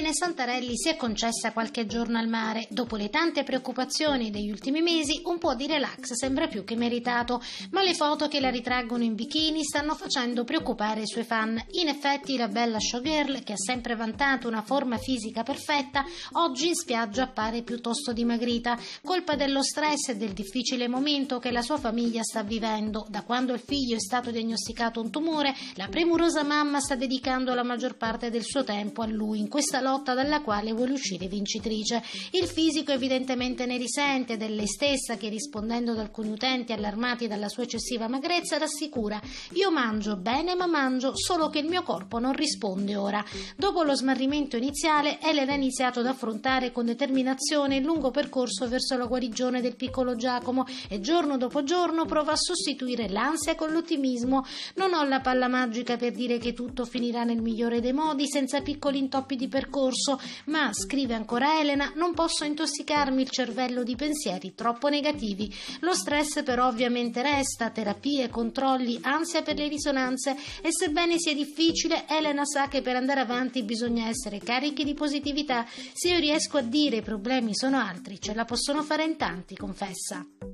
Irene Santarelli si è concessa qualche giorno al mare. Dopo le tante preoccupazioni degli ultimi mesi, un po' di relax sembra più che meritato, ma le foto che la ritraggono in bikini stanno facendo preoccupare i suoi fan. In effetti la bella showgirl, che ha sempre vantato una forma fisica perfetta, oggi in spiaggia appare piuttosto dimagrita, colpa dello stress e del difficile momento che la sua famiglia sta vivendo. Da quando il figlio è stato diagnosticato un tumore, la premurosa mamma sta dedicando la maggior parte del suo tempo a lui in questa lotta lotta dalla quale vuole uscire vincitrice. Il fisico evidentemente ne risente è lei stessa che rispondendo ad alcuni utenti allarmati dalla sua eccessiva magrezza rassicura io mangio bene ma mangio solo che il mio corpo non risponde ora. Dopo lo smarrimento iniziale Elena ha iniziato ad affrontare con determinazione il lungo percorso verso la guarigione del piccolo Giacomo e giorno dopo giorno prova a sostituire l'ansia con l'ottimismo. Non ho la palla magica per dire che tutto finirà nel migliore dei modi senza piccoli intoppi di percorso percorso, ma, scrive ancora Elena, non posso intossicarmi il cervello di pensieri troppo negativi. Lo stress però ovviamente resta, terapie, controlli, ansia per le risonanze e sebbene sia difficile, Elena sa che per andare avanti bisogna essere carichi di positività. Se io riesco a dire i problemi sono altri, ce la possono fare in tanti, confessa.